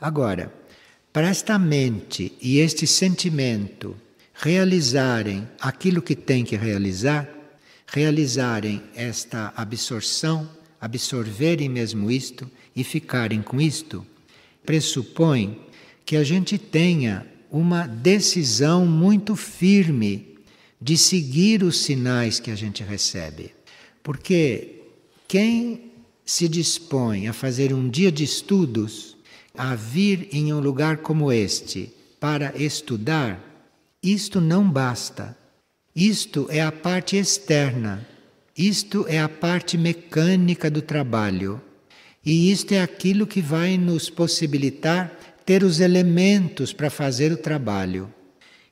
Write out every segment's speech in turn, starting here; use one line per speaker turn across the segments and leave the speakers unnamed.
Agora, para esta mente e este sentimento realizarem aquilo que tem que realizar, realizarem esta absorção, absorverem mesmo isto e ficarem com isto, pressupõe que a gente tenha uma decisão muito firme de seguir os sinais que a gente recebe. Porque quem se dispõe a fazer um dia de estudos a vir em um lugar como este para estudar, isto não basta. Isto é a parte externa, isto é a parte mecânica do trabalho. E isto é aquilo que vai nos possibilitar ter os elementos para fazer o trabalho.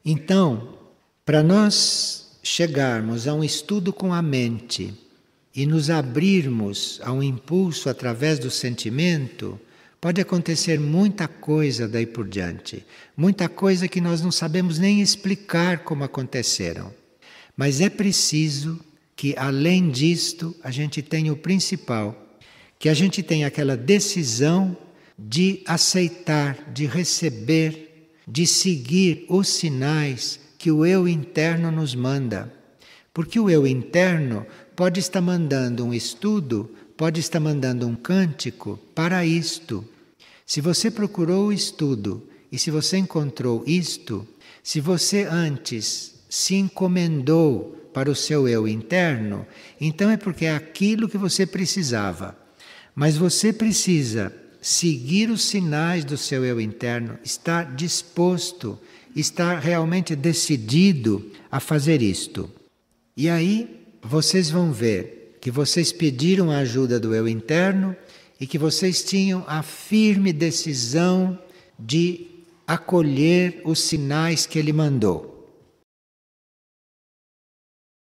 Então, para nós chegarmos a um estudo com a mente e nos abrirmos a um impulso através do sentimento, Pode acontecer muita coisa daí por diante, muita coisa que nós não sabemos nem explicar como aconteceram. Mas é preciso que, além disto, a gente tenha o principal, que a gente tenha aquela decisão de aceitar, de receber, de seguir os sinais que o eu interno nos manda. Porque o eu interno pode estar mandando um estudo pode estar mandando um cântico para isto. Se você procurou o estudo e se você encontrou isto, se você antes se encomendou para o seu eu interno, então é porque é aquilo que você precisava. Mas você precisa seguir os sinais do seu eu interno, estar disposto, estar realmente decidido a fazer isto. E aí vocês vão ver que vocês pediram a ajuda do eu interno e que vocês tinham a firme decisão de acolher os sinais que ele mandou.